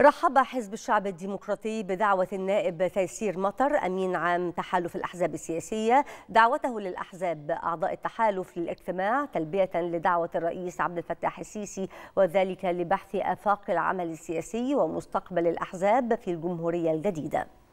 رحب حزب الشعب الديمقراطي بدعوة النائب تيسير مطر أمين عام تحالف الأحزاب السياسية دعوته للأحزاب أعضاء التحالف للاجتماع تلبية لدعوة الرئيس عبد الفتاح السيسي وذلك لبحث آفاق العمل السياسي ومستقبل الأحزاب في الجمهورية الجديدة